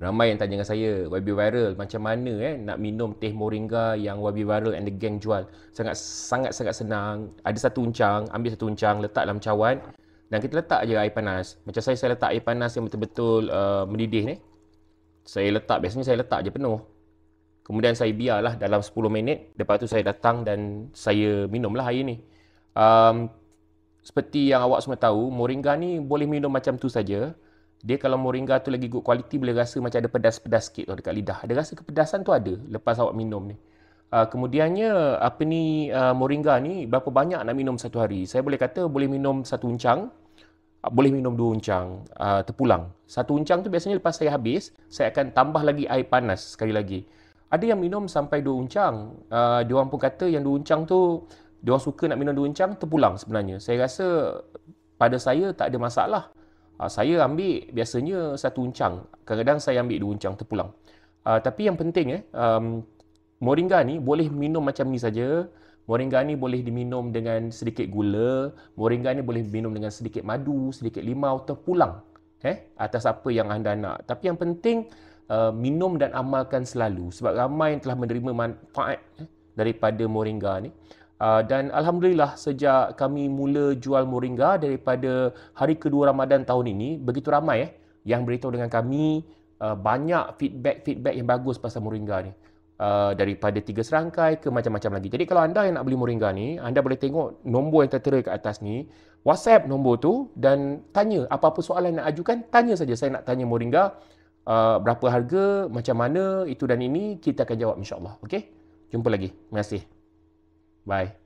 Ramai yang tanya dengan saya, wabi Viral, macam mana eh nak minum teh Moringa yang wabi Viral and the gang jual? Sangat, sangat, sangat senang. Ada satu uncang, ambil satu uncang, letak dalam cawan. Dan kita letak je air panas. Macam saya, saya letak air panas yang betul-betul uh, mendidih ni. Saya letak, biasanya saya letak je penuh. Kemudian saya biarlah dalam 10 minit. Lepas tu saya datang dan saya minumlah air ni. Um, seperti yang awak semua tahu, Moringa ni boleh minum macam tu saja dia kalau moringa tu lagi good quality boleh rasa macam ada pedas-pedas sikit tu dekat lidah. Ada rasa kepedasan tu ada lepas awak minum ni. Uh, kemudiannya apa ni uh, moringa ni berapa banyak nak minum satu hari? Saya boleh kata boleh minum satu uncang, uh, boleh minum dua uncang uh, terpulang. Satu uncang tu biasanya lepas saya habis, saya akan tambah lagi air panas sekali lagi. Ada yang minum sampai dua uncang. Uh, dia orang pun kata yang dua uncang tu dia orang suka nak minum dua uncang terpulang sebenarnya. Saya rasa pada saya tak ada masalah. Ah, saya ambil biasanya satu uncang. Kadang-kadang saya ambil dua uncang terpulang. Ah, tapi yang penting eh, um, moringa ni boleh minum macam ni saja. Moringa ni boleh diminum dengan sedikit gula, moringa ni boleh diminum dengan sedikit madu, sedikit limau terpulang. Eh, atas apa yang anda nak. Tapi yang penting um, minum dan amalkan selalu sebab ramai yang telah menerima manfaat eh, daripada moringa ni. Ah, dan alhamdulillah sejak kami mula jual moringa daripada hari kedua Ramadan tahun ini begitu ramai eh yang beritahu dengan kami uh, banyak feedback-feedback yang bagus pasal moringa ni. Uh, daripada tiga serangkai ke macam-macam lagi. Jadi kalau anda yang nak beli moringa ni, anda boleh tengok nombor yang tertera kat atas ni, WhatsApp nombor tu dan tanya apa-apa soalan nak ajukan, tanya saja saya nak tanya moringa uh, berapa harga, macam mana, itu dan ini kita akan jawab Insyaallah. Okay Jumpa lagi. Terima kasih. Bye.